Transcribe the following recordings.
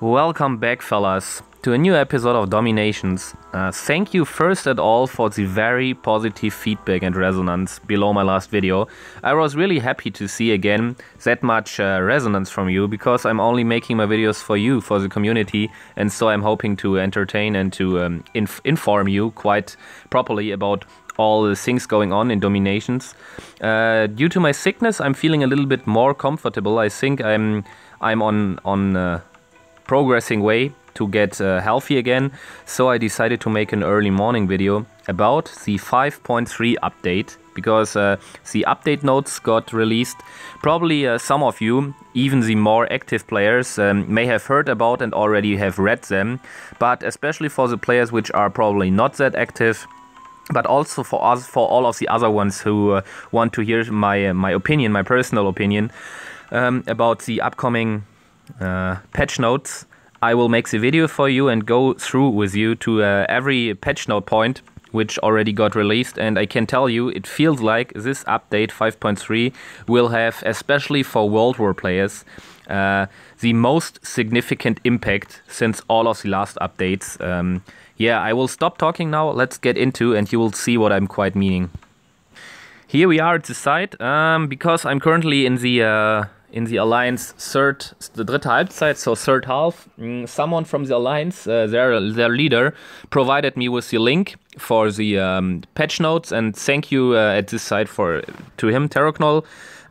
Welcome back, fellas, to a new episode of Dominations. Uh, thank you first at all for the very positive feedback and resonance below my last video. I was really happy to see again that much uh, resonance from you because I'm only making my videos for you, for the community, and so I'm hoping to entertain and to um, inf inform you quite properly about all the things going on in Dominations. Uh, due to my sickness, I'm feeling a little bit more comfortable. I think I'm I'm on on uh, progressing way to get uh, healthy again. So I decided to make an early morning video about the 5.3 update because uh, the update notes got released. Probably uh, some of you, even the more active players, um, may have heard about and already have read them. But especially for the players which are probably not that active, but also for us, for all of the other ones who uh, want to hear my uh, my opinion, my personal opinion um, about the upcoming uh, patch notes. I will make the video for you and go through with you to uh, every patch note point which already got released and I can tell you it feels like this update 5.3 will have especially for World War players uh, the most significant impact since all of the last updates. Um, yeah, I will stop talking now. Let's get into and you will see what I'm quite meaning. Here we are at the site um, because I'm currently in the uh, in the Alliance third, the dritte Halbzeit, so third half, mm, someone from the Alliance, uh, their their leader, provided me with the link for the um, patch notes, and thank you uh, at this site for to him, Terroknoll.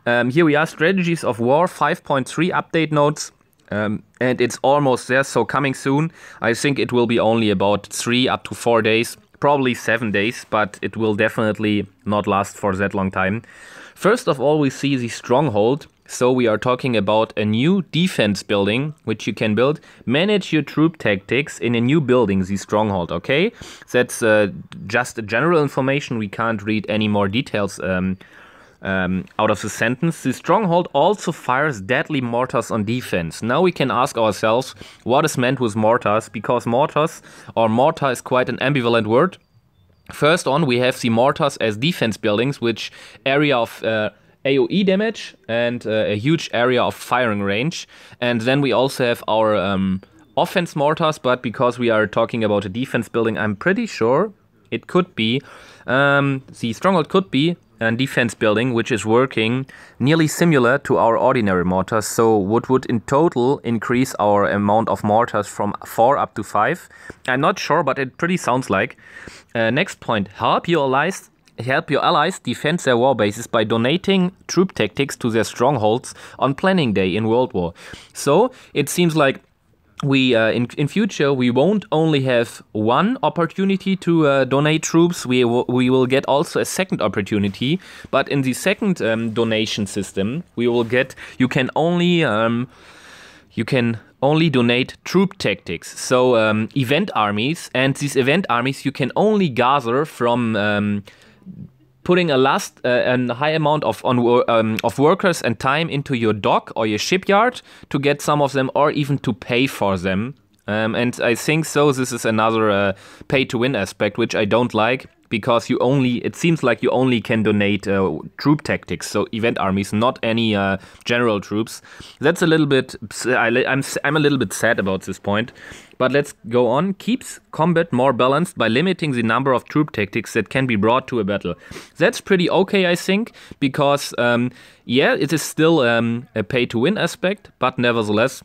Um, here we are, Strategies of War 5.3 update notes. Um, and it's almost there, so coming soon. I think it will be only about three up to four days, probably seven days, but it will definitely not last for that long time. First of all, we see the stronghold, so we are talking about a new defense building, which you can build. Manage your troop tactics in a new building, the stronghold, okay? That's uh, just general information. We can't read any more details um, um, out of the sentence. The stronghold also fires deadly mortars on defense. Now we can ask ourselves what is meant with mortars, because mortars or mortar is quite an ambivalent word. First on, we have the mortars as defense buildings, which area of uh, AoE damage and uh, a huge area of firing range. And then we also have our um, offense mortars, but because we are talking about a defense building, I'm pretty sure it could be, um, the stronghold could be a defense building which is working nearly similar to our ordinary mortars. So what would in total increase our amount of mortars from 4 up to 5? I'm not sure, but it pretty sounds like. Uh, next point, help your allies Help your allies defend their war bases by donating troop tactics to their strongholds on planning day in World War. So it seems like we uh, in, in future we won't only have one opportunity to uh, donate troops we, w- we will get also a second opportunity but in the second um, donation system we will get you can only um, you can only donate troop tactics so um, event armies and these event armies you can only gather from um, putting a last uh, a high amount of on, um, of workers and time into your dock or your shipyard to get some of them or even to pay for them um, and I think so. This is another uh, pay to win aspect, which I don't like because you only it seems like you only can donate uh, troop tactics, so event armies, not any uh, general troops. That's a little bit I, I'm I'm a little bit sad about this point. But let's go on. Keeps combat more balanced by limiting the number of troop tactics that can be brought to a battle. That's pretty okay, I think, because um, yeah, it is still um, a pay to win aspect, but nevertheless.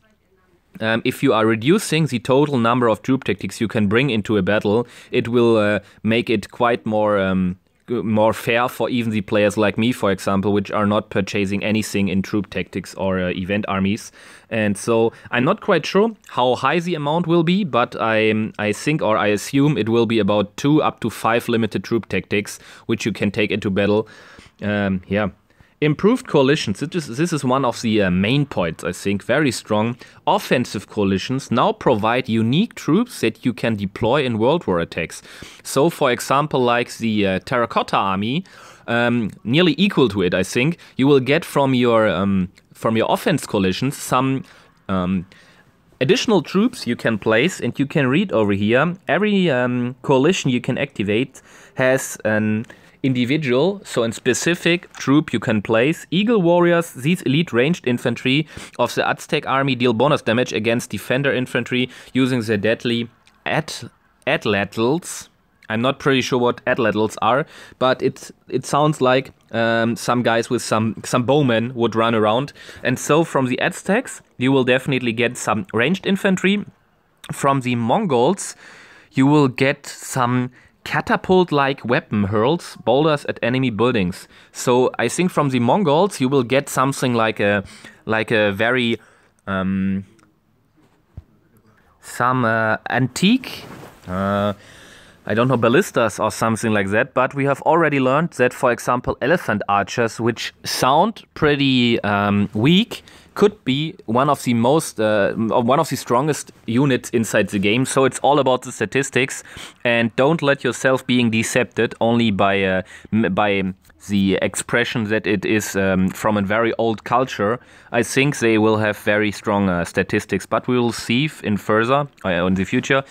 Um, if you are reducing the total number of troop tactics you can bring into a battle, it will uh, make it quite more um, more fair for even the players like me, for example, which are not purchasing anything in troop tactics or uh, event armies. And so I'm not quite sure how high the amount will be, but I um, I think or I assume it will be about two up to five limited troop tactics which you can take into battle. Um, yeah. Improved coalitions. This is one of the uh, main points, I think. Very strong. Offensive coalitions now provide unique troops that you can deploy in World War attacks. So, for example, like the uh, Terracotta Army, um, nearly equal to it, I think, you will get from your um, from your offense coalitions some. Um, additional troops you can place, and you can read over here. Every um, coalition you can activate has an individual, so in specific troop you can place, Eagle Warriors, these elite ranged infantry of the Aztec army deal bonus damage against defender infantry using their deadly at atlatls. I'm not pretty sure what atlatls are, but it it sounds like um, some guys with some some bowmen would run around. And so from the Aztecs, you will definitely get some ranged infantry. From the Mongols, you will get some catapult like weapon hurls boulders at enemy buildings. So I think from the Mongols you will get something like a like a very um, some uh, antique uh, I don't know, ballistas or something like that, but we have already learned that, for example, elephant archers, which sound pretty um, weak, could be one of the most, uh, one of the strongest units inside the game. So it's all about the statistics, and don't let yourself being deceived only by uh, by the expression that it is um, from a very old culture. I think they will have very strong uh, statistics, but we will see in further uh, in the future.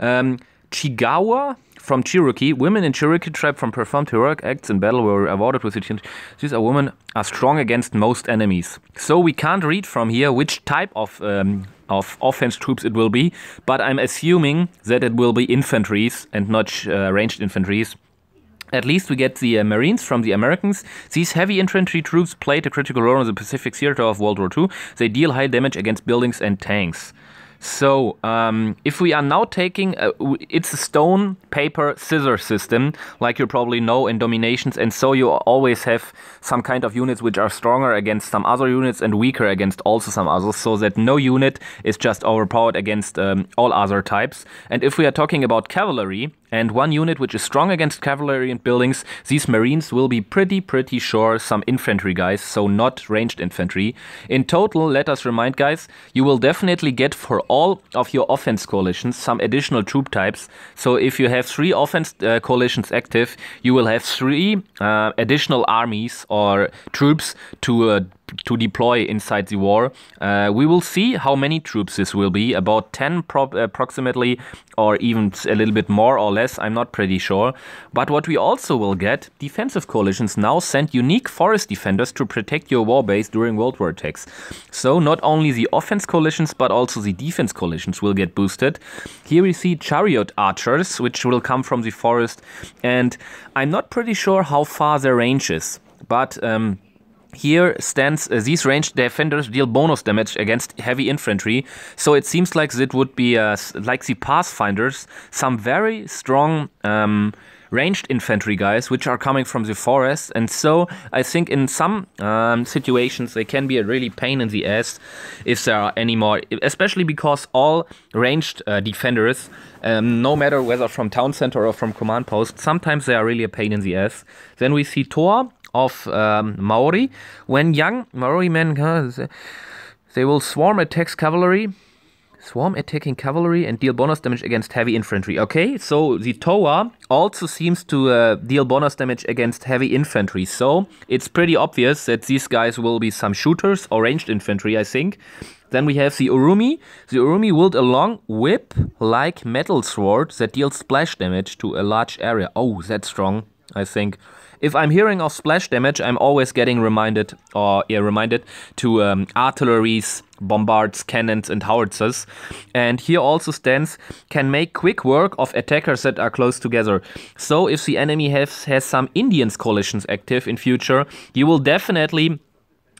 Um, Chigawa from Cherokee. Women in Cherokee tribe from performed heroic acts in battle were awarded with the chin. These are women are strong against most enemies. So we can't read from here which type of um, of offense troops it will be, but I'm assuming that it will be infantries and not uh, ranged infantries. At least we get the uh, Marines from the Americans. These heavy infantry troops played a critical role in the Pacific theater of World War II. They deal high damage against buildings and tanks. So um, if we are now taking, a, uh, it's a stone, paper, scissors system, like you probably know in dominations, and so you always have some kind of units which are stronger against some other units and weaker against also some others, so that no unit is just overpowered against um, all other types. And if we are talking about cavalry, and one unit which is strong against cavalry and buildings, these marines will be pretty, pretty sure some infantry guys, so not ranged infantry. In total, let us remind guys, you will definitely get for all of your offense coalitions some additional troop types. So if you have three offense uh, coalitions active, you will have three uh, additional armies or troops to uh, to deploy inside the war. Uh, we will see how many troops this will be, about 10 pro- approximately, or even a little bit more or less, I'm not pretty sure. But what we also will get, defensive coalitions now send unique forest defenders to protect your war base during world war attacks. So not only the offense coalitions, but also the defense coalitions will get boosted. Here we see chariot archers, which will come from the forest, and I'm not pretty sure how far their range is, but... Um, here stands uh, these ranged defenders deal bonus damage against heavy infantry, so it seems like it would be uh, like the pathfinders, some very strong um, ranged infantry guys which are coming from the forest, and so I think in some um, situations they can be a really pain in the ass if there are any more, especially because all ranged uh, defenders, um, no matter whether from town center or from command post, sometimes they are really a pain in the ass. Then we see Tor of um, Maori. When young, Maori men, uh, they will swarm attacks cavalry, swarm attacking cavalry, and deal bonus damage against heavy infantry. Okay, so the Toa also seems to uh, deal bonus damage against heavy infantry. So it's pretty obvious that these guys will be some shooters or ranged infantry, I think. Then we have the Urumi. The Urumi wield a long whip-like metal sword that deals splash damage to a large area. Oh, that's strong, I think. If I'm hearing of splash damage, I'm always getting reminded or yeah, reminded to um, artilleries, bombards, cannons, and howitzers. And here also stands can make quick work of attackers that are close together. So if the enemy has has some Indians coalitions active in future, you will definitely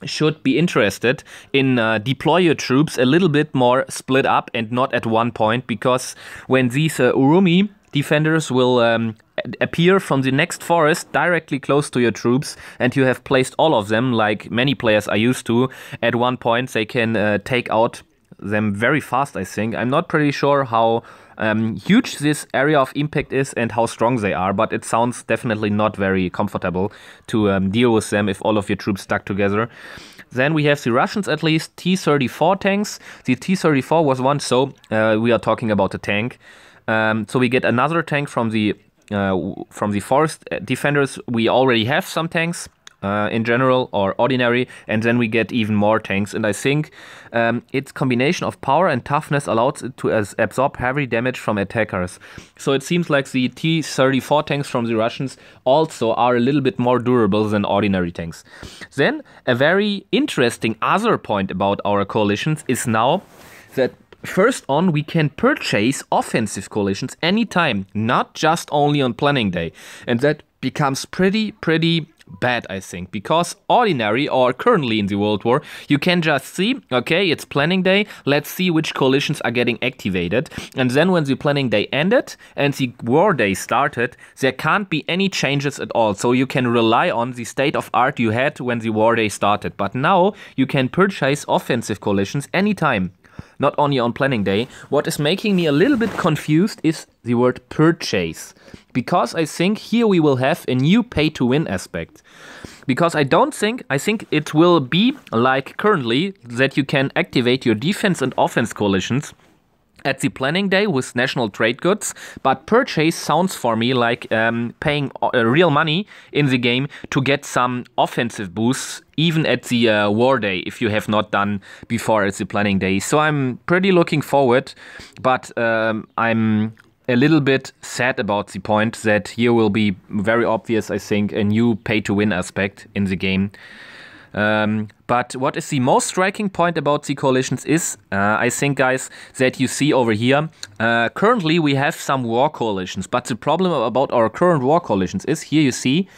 should be interested in uh, deploy your troops a little bit more split up and not at one point because when these uh, Urumi defenders will um, appear from the next forest directly close to your troops, and you have placed all of them, like many players are used to. At one point, they can uh, take out them very fast, I think. I'm not pretty sure how um, huge this area of impact is and how strong they are, but it sounds definitely not very comfortable to um, deal with them if all of your troops stuck together. Then we have the Russians at least, T-34 tanks. The T-34 was one, so uh, we are talking about a tank. Um, so we get another tank from the uh, from the forest defenders. We already have some tanks. Uh, in general or ordinary, and then we get even more tanks. And I think um, its combination of power and toughness allows it to absorb heavy damage from attackers. So it seems like the T 34 tanks from the Russians also are a little bit more durable than ordinary tanks. Then, a very interesting other point about our coalitions is now that First on, we can purchase offensive coalitions anytime, not just only on planning day. And that becomes pretty, pretty bad, I think, because ordinary or currently in the World War, you can just see, okay, it's planning day, let's see which coalitions are getting activated. And then when the planning day ended and the war day started, there can't be any changes at all. So you can rely on the state of art you had when the war day started. But now you can purchase offensive coalitions anytime not only on planning day. What is making me a little bit confused is the word purchase, because I think here we will have a new pay to win aspect. Because I don't think, I think it will be like currently that you can activate your defense and offense coalitions at the planning day with national trade goods, but purchase sounds for me like um, paying uh, real money in the game to get some offensive boosts, even at the uh, war day, if you have not done before at the planning day. So I'm pretty looking forward, but um, I'm a little bit sad about the point that here will be very obvious, I think, a new pay to win aspect in the game. Um, but what is the most striking point about the coalitions is, uh, I think, guys, that you see over here. Uh, currently, we have some war coalitions, but the problem about our current war coalitions is here. You see,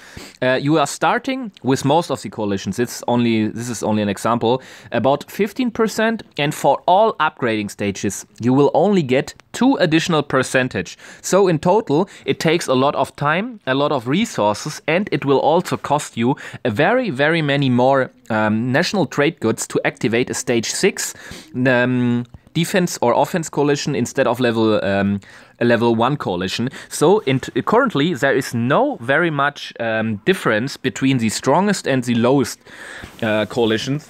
uh, you are starting with most of the coalitions. It's only this is only an example about 15%, and for all upgrading stages, you will only get two additional percentage. So in total, it takes a lot of time, a lot of resources, and it will also cost you a very, very many more um, national trade goods to activate a stage six um, defense or offense coalition instead of level um, a level one coalition. So t- currently there is no very much um, difference between the strongest and the lowest uh, coalitions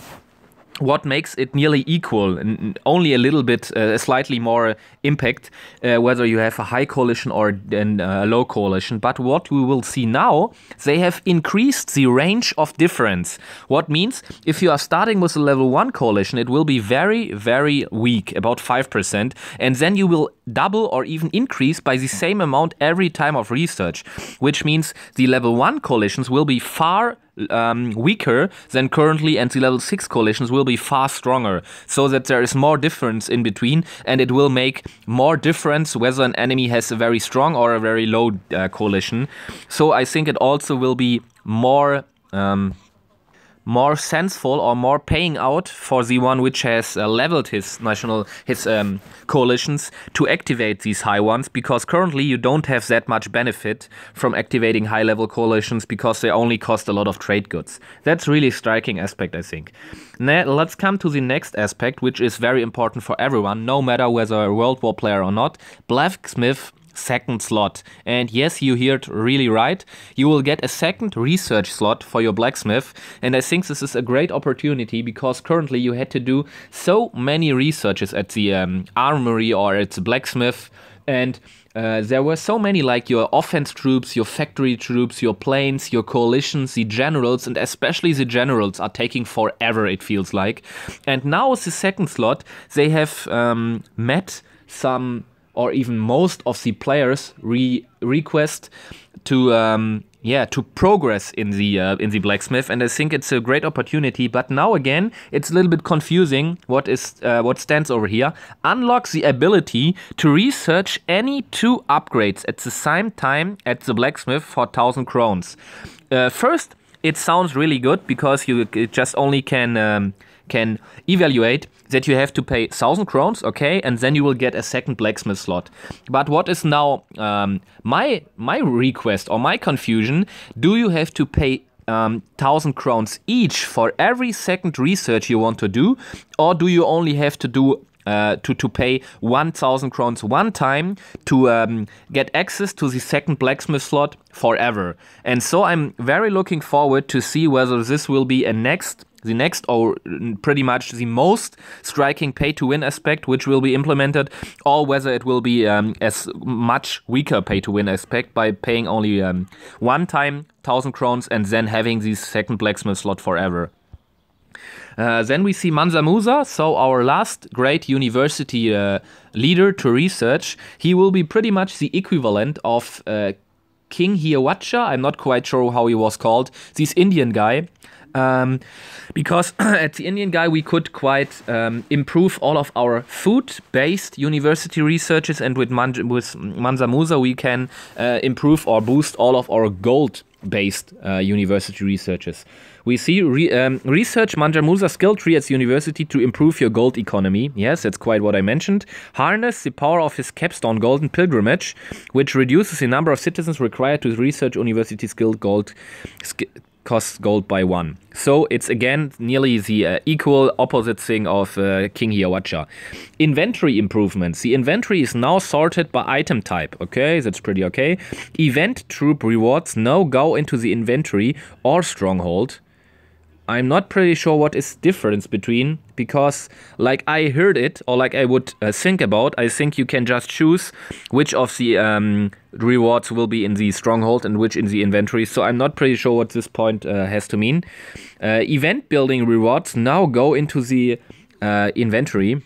what makes it nearly equal, and only a little bit, uh, slightly more uh, impact, uh, whether you have a high coalition or uh, a low coalition. But what we will see now, they have increased the range of difference. What means if you are starting with a level one coalition, it will be very, very weak, about 5%, and then you will double or even increase by the same amount every time of research, which means the level one coalitions will be far um, weaker than currently, and the level 6 coalitions will be far stronger, so that there is more difference in between, and it will make more difference whether an enemy has a very strong or a very low uh, coalition. So I think it also will be more. Um, more senseful or more paying out for the one which has uh, leveled his national his um, coalitions to activate these high ones because currently you don't have that much benefit from activating high level coalitions because they only cost a lot of trade goods that's really striking aspect i think now let's come to the next aspect which is very important for everyone no matter whether a world war player or not blacksmith second slot. And yes, you heard really right. You will get a second research slot for your blacksmith. And I think this is a great opportunity because currently you had to do so many researches at the um, armory or at the blacksmith. And uh, there were so many like your offense troops, your factory troops, your planes, your coalitions, the generals, and especially the generals are taking forever, it feels like. And now is the second slot. They have um, met some or even most of the players re- request to um, yeah to progress in the uh, in the blacksmith and i think it's a great opportunity but now again it's a little bit confusing what is uh, what stands over here unlock the ability to research any two upgrades at the same time at the blacksmith for 1000 crowns uh, first it sounds really good because you just only can um, can evaluate that you have to pay 1000 crowns, okay, and then you will get a second blacksmith slot. But what is now um, my my request or my confusion? Do you have to pay um, thousand crowns each for every second research you want to do, or do you only have to do uh, to to pay one thousand crowns one time to um, get access to the second blacksmith slot forever? And so I'm very looking forward to see whether this will be a next the next, or pretty much the most striking pay to win aspect, which will be implemented, or whether it will be um, as much weaker pay to win aspect by paying only um, one time 1000 crowns and then having the second blacksmith slot forever. Uh, then we see Manza Musa, so our last great university uh, leader to research. He will be pretty much the equivalent of uh, King Hiawatha. I'm not quite sure how he was called. This Indian guy um, because at the Indian Guy, we could quite um, improve all of our food based university researches, and with, Man- with Manza Musa, we can uh, improve or boost all of our gold based uh, university researchers. We see re- um, research Manjamusa skill tree at the university to improve your gold economy. Yes, that's quite what I mentioned. Harness the power of his capstone golden pilgrimage, which reduces the number of citizens required to research university skilled gold. Sk- costs gold by one. So it's again nearly the uh, equal opposite thing of uh, King Hiawatha. Inventory improvements. The inventory is now sorted by item type. Okay, that's pretty okay. Event troop rewards now go into the inventory or stronghold. I'm not pretty sure what is difference between because like I heard it or like I would uh, think about, I think you can just choose which of the um, rewards will be in the stronghold and which in the inventory. So I'm not pretty sure what this point uh, has to mean. Uh, event building rewards now go into the uh, inventory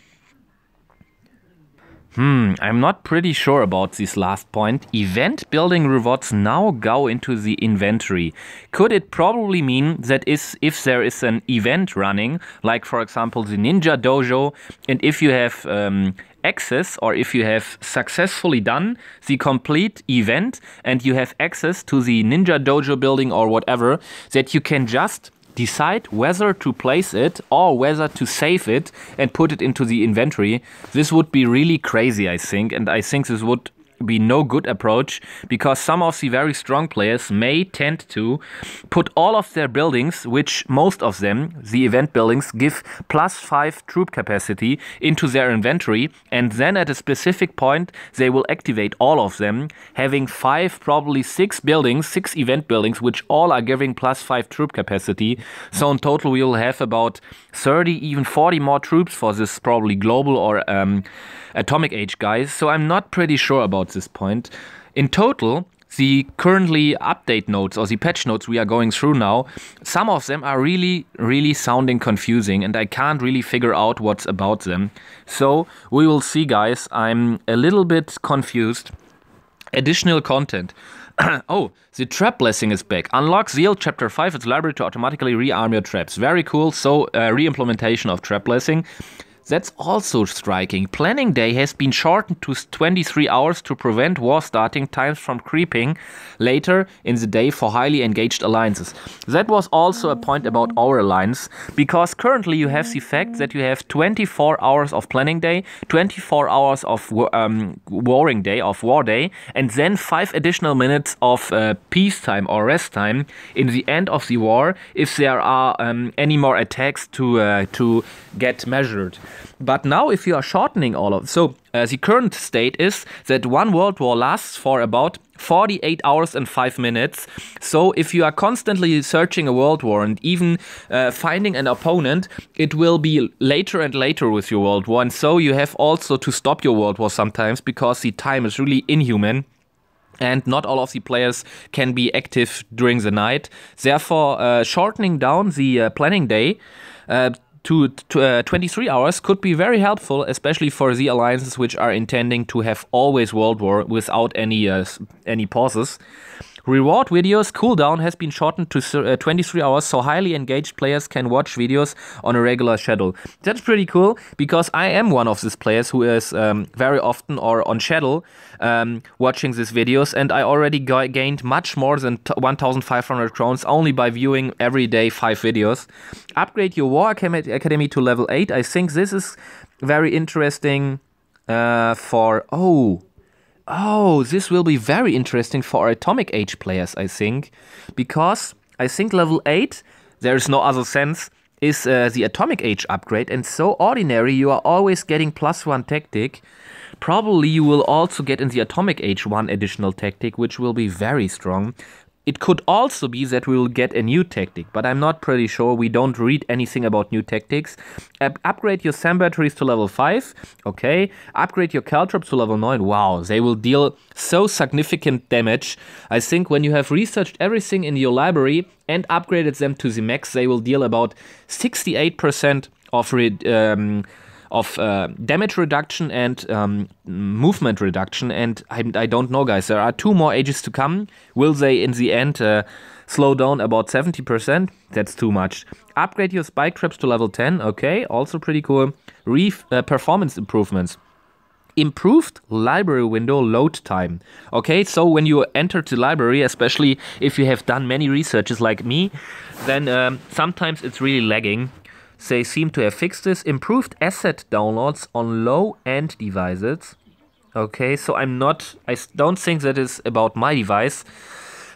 Hmm, I'm not pretty sure about this last point. Event building rewards now go into the inventory. Could it probably mean that is, if there is an event running, like for example the Ninja Dojo, and if you have um, access or if you have successfully done the complete event and you have access to the Ninja Dojo building or whatever, that you can just decide whether to place it or whether to save it and put it into the inventory. This would be really crazy, I think, and I think this would be no good approach because some of the very strong players may tend to put all of their buildings, which most of them, the event buildings, give plus 5 troop capacity into their inventory, and then at a specific point they will activate all of them, having 5, probably 6 buildings, 6 event buildings, which all are giving plus 5 troop capacity. So in total we will have about 30, even 40 more troops for this probably global or um, Atomic Age guys, so I'm not pretty sure about this point. In total, the currently update notes or the patch notes we are going through now, some of them are really, really sounding confusing and I can't really figure out what's about them. So we will see, guys. I'm a little bit confused. Additional content. oh, the trap blessing is back. Unlock Zeal Chapter 5, its library to automatically rearm your traps. Very cool. So, uh, re implementation of trap blessing. That's also striking. Planning day has been shortened to 23 hours to prevent war starting times from creeping later in the day for highly engaged alliances. That was also a point about our alliance, because currently you have the fact that you have 24 hours of planning day, 24 hours of um, warring day, of war day, and then 5 additional minutes of uh, peace time or rest time in the end of the war if there are um, any more attacks to, uh, to get measured. But now, if you are shortening all of so uh, the current state is that one world war lasts for about 48 hours and 5 minutes. So if you are constantly searching a world war and even uh, finding an opponent, it will be later and later with your world war. And so you have also to stop your world war sometimes because the time is really inhuman and not all of the players can be active during the night. Therefore, uh, shortening down the uh, planning day uh, to, to uh, 23 hours could be very helpful, especially for the alliances which are intending to have always world war without any uh, any pauses. Reward videos cooldown has been shortened to uh, 23 hours so highly engaged players can watch videos on a regular schedule. That's pretty cool because I am one of these players who is um, very often or on schedule um, watching these videos and I already gained much more than 1500 crowns only by viewing every day five videos. Upgrade your War Academy to level 8. I think this is very interesting uh, for... Oh, Oh, this will be very interesting for our Atomic Age players, I think, because I think level 8, there is no other sense, is uh, the Atomic Age upgrade, and so ordinary you are always getting plus one tactic. Probably you will also get in the Atomic Age one additional tactic, which will be very strong. It could also be that we will get a new tactic, but I'm not pretty sure. We don't read anything about new tactics. Up upgrade your SAM batteries to level 5. Okay. Upgrade your Caltrops to level 9. Wow, they will deal so significant damage. I think when you have researched everything in your library and upgraded them to the max, they will deal about 68% of... um, of uh, damage reduction and um, movement reduction. And I, I, don't know, guys. There are two more ages to come. Will they, in the end, uh, slow down about 70%? That's too much. Upgrade your spike traps to level 10. Okay, also pretty cool. Reef uh, performance improvements improved library window load time. Okay, so when you enter the library, especially if you have done many researches like me, then um, sometimes it's really lagging they seem to have fixed this. Improved asset downloads on low-end devices. Okay, so I'm not, I don't think that is about my device,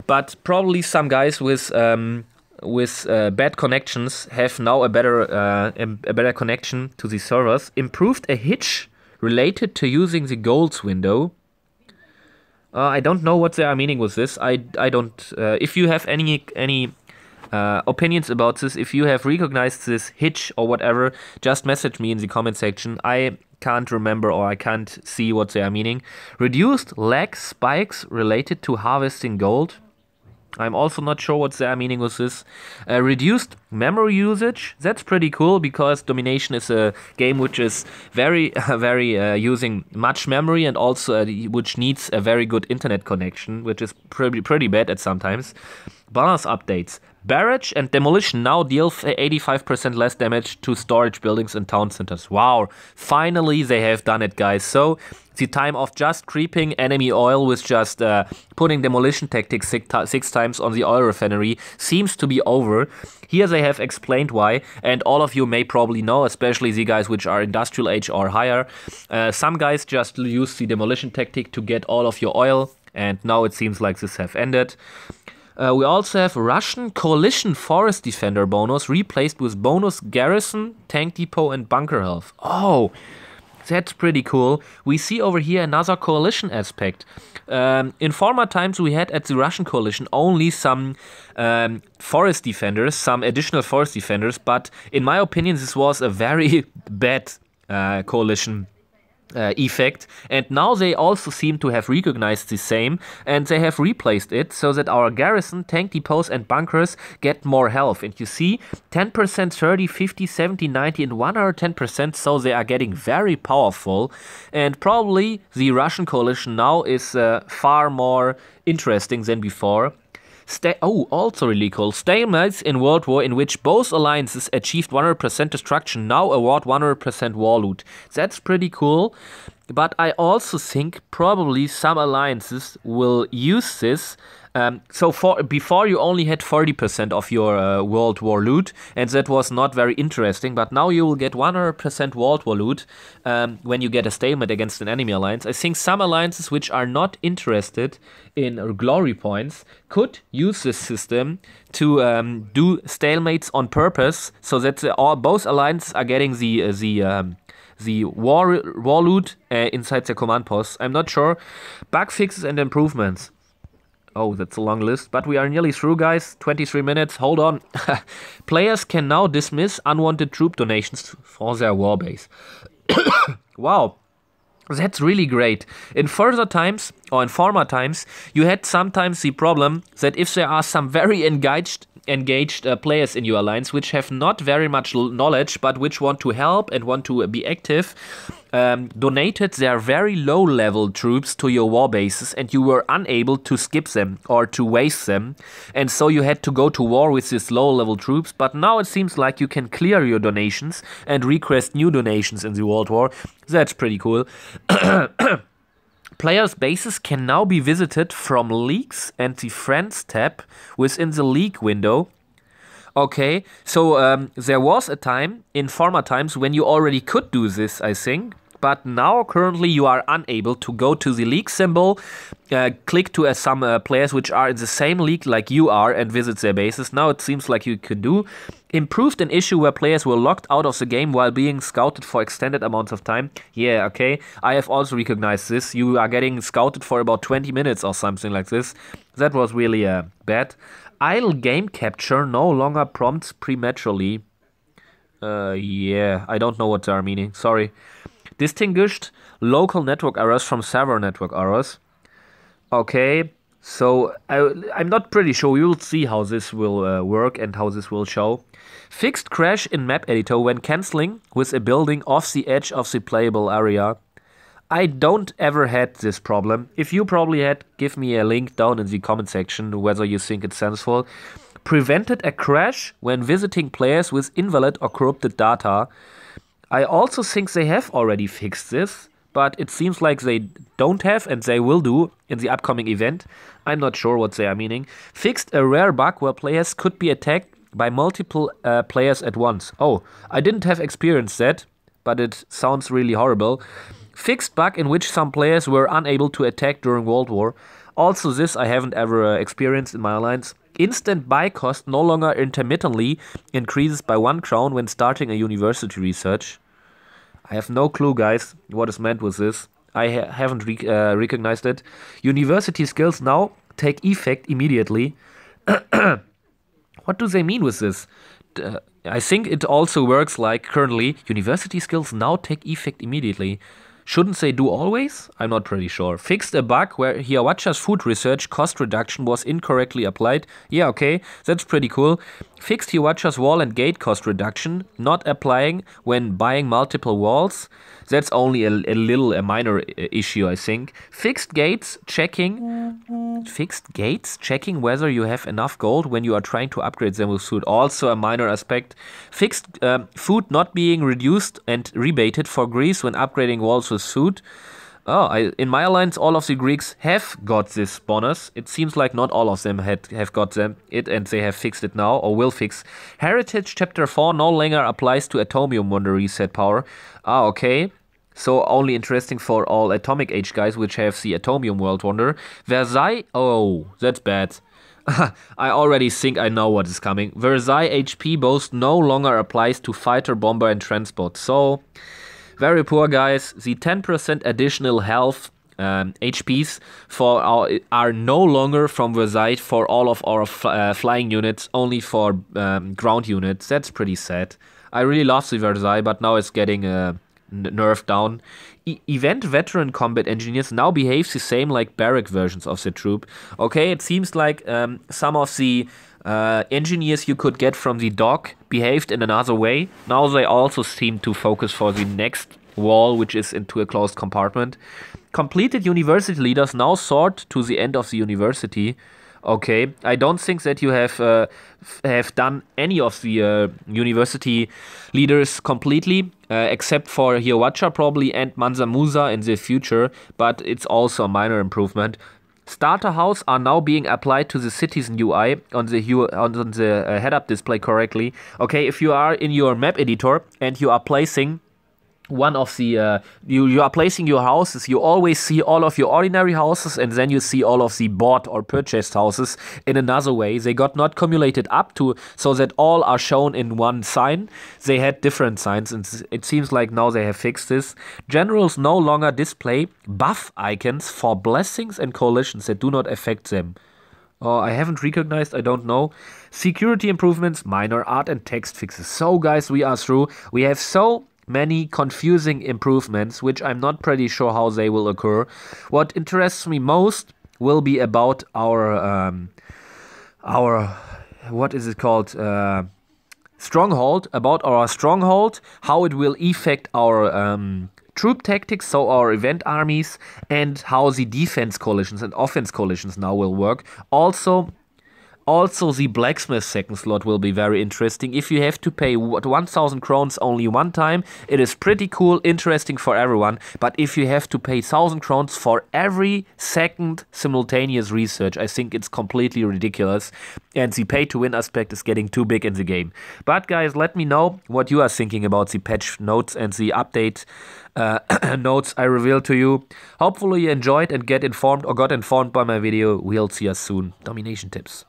but probably some guys with um, with uh, bad connections have now a better uh, a better connection to the servers. Improved a hitch related to using the goals window. Uh, I don't know what they are meaning with this. I, I don't. Uh, if you have any any uh, opinions about this. If you have recognized this hitch or whatever, just message me in the comment section. I can't remember or I can't see what they are meaning. Reduced lag spikes related to harvesting gold. I'm also not sure what they are meaning with this. Uh, reduced memory usage. That's pretty cool because Domination is a game which is very, very uh, using much memory and also uh, which needs a very good internet connection, which is pretty pretty bad at sometimes. Balance updates. Barrage and demolition now deal 85% less damage to storage buildings and town centers. Wow, finally they have done it, guys. So the time of just creeping enemy oil with just uh, putting demolition tactics six, six times on the oil refinery seems to be over. Here they have explained why, and all of you may probably know, especially the guys which are industrial age or higher. Uh, some guys just use the demolition tactic to get all of your oil, and now it seems like this have ended. Uh, we also have Russian Coalition Forest Defender bonus replaced with bonus Garrison, Tank Depot, and Bunker Health. Oh, that's pretty cool. We see over here another coalition aspect. Um, in former times, we had at the Russian coalition only some um, forest defenders, some additional forest defenders, but in my opinion, this was a very bad uh, coalition uh, effect. And now they also seem to have recognized the same and they have replaced it so that our garrison, tank depots, and bunkers get more health. And you see 10%, 30, 50, 70, 90, and 110%. So they are getting very powerful. And probably the Russian coalition now is uh, far more interesting than before. Sta oh, also really cool. Stalemates in World War in which both alliances achieved 100% destruction now award 100% war loot. That's pretty cool. But I also think probably some alliances will use this. Um, so for before you only had 40% of your uh, World War loot, and that was not very interesting. But now you will get 100% World War loot um, when you get a statement against an enemy alliance. I think some alliances which are not interested in glory points could use this system to um, do stalemates on purpose, so that all, both alliances are getting the uh, the um, the war, war loot uh, inside the command posts. I'm not sure. Bug fixes and improvements. Oh, that's a long list, but we are nearly through, guys. 23 minutes, hold on. Players can now dismiss unwanted troop donations for their war base. wow, that's really great. In further times, or in former times, you had sometimes the problem that if there are some very engaged engaged uh, players in your alliance which have not very much knowledge but which want to help and want to be active um, donated their very low level troops to your war bases and you were unable to skip them or to waste them. And so you had to go to war with these low level troops. But now it seems like you can clear your donations and request new donations in the World War. That's pretty cool. Players' bases can now be visited from Leagues and the Friends tab within the League window Okay, so um, there was a time in former times when you already could do this, I think, but now currently you are unable to go to the league symbol, uh, click to uh, some uh, players which are in the same league like you are and visit their bases. Now it seems like you could do. Improved an issue where players were locked out of the game while being scouted for extended amounts of time. Yeah, okay. I have also recognized this. You are getting scouted for about 20 minutes or something like this. That was really uh, bad idle game capture no longer prompts prematurely. Uh, yeah, I don't know what they are meaning. Sorry. Distinguished local network errors from server network errors. Okay, so I, i am not pretty sure. You'll see how this will uh, work and how this will show. Fixed crash in map editor when cancelling with a building off the edge of the playable area. I don't ever had this problem. If you probably had, give me a link down in the comment section whether you think it's sensible. Prevented a crash when visiting players with invalid or corrupted data. I also think they have already fixed this, but it seems like they don't have and they will do in the upcoming event. I'm not sure what they are meaning. Fixed a rare bug where players could be attacked by multiple uh, players at once. Oh, I didn't have experienced that, but it sounds really horrible. Fixed bug in which some players were unable to attack during World War. Also, this I haven't ever uh, experienced in my alliance. Instant buy cost no longer intermittently increases by one crown when starting a university research. I have no clue, guys, what is meant with this. I ha haven't re uh, recognized it. University skills now take effect immediately. what do they mean with this? Uh, I think it also works like currently university skills now take effect immediately. Shouldn't say do always? I'm not pretty sure. Fixed a bug where Hiawacha's food research cost reduction was incorrectly applied. Yeah, okay, that's pretty cool. Fixed Hiwacha's wall and gate cost reduction, not applying when buying multiple walls. That's only a, a little, a minor uh, issue, I think. Fixed gates checking, mm -hmm. fixed gates checking whether you have enough gold when you are trying to upgrade them with food. Also a minor aspect. Fixed um, food not being reduced and rebated for grease when upgrading walls with food. Oh, I, in my alliance, all of the Greeks have got this bonus. It seems like not all of them had have got them it, and they have fixed it now or will fix. Heritage Chapter Four no longer applies to Atomium when the reset power. Ah, okay. So only interesting for all Atomic Age guys which have the Atomium World Wonder. Versailles. Oh, that's bad. I already think I know what is coming. Versailles HP boast no longer applies to fighter, bomber, and transport. So. Very poor guys. The 10% additional health um, HPs for our, are no longer from Versailles for all of our fl- uh, flying units, only for um, ground units. That's pretty sad. I really love the Versailles, but now it's getting uh, nerfed down. E- event veteran combat engineers now behaves the same like barrack versions of the troop. Okay, it seems like um, some of the uh, engineers you could get from the dock behaved in another way. Now they also seem to focus for the next wall, which is into a closed compartment. Completed university leaders now sort to the end of the university. Okay, I don't think that you have uh, have done any of the uh, university leaders completely, uh, except for Hiawacha probably and Manzamusa in the future. But it's also a minor improvement. Starter houses are now being applied to the city's UI on the on the uh, head-up display correctly. Okay, if you are in your map editor and you are placing one of the uh, you you are placing your houses you always see all of your ordinary houses and then you see all of the bought or purchased houses in another way they got not cumulated up to so that all are shown in one sign they had different signs and it seems like now they have fixed this generals no longer display buff icons for blessings and coalitions that do not affect them Oh, I haven't recognized, I don't know. Security improvements, minor art and text fixes. So, guys, we are through. We have so many confusing improvements, which I'm not pretty sure how they will occur. What interests me most will be about our um, our what is it called? Uh, stronghold about our stronghold, how it will affect our um, troop tactics, so our event armies, and how the defense coalitions and offense coalitions now will work. Also, also, the blacksmith second slot will be very interesting. If you have to pay 1000 crowns only one time, it is pretty cool, interesting for everyone. But if you have to pay 1000 crowns for every second simultaneous research, I think it's completely ridiculous. And the pay to win aspect is getting too big in the game. But, guys, let me know what you are thinking about the patch notes and the update uh, notes I revealed to you. Hopefully, you enjoyed and get informed or got informed by my video. We'll see you soon. Domination tips.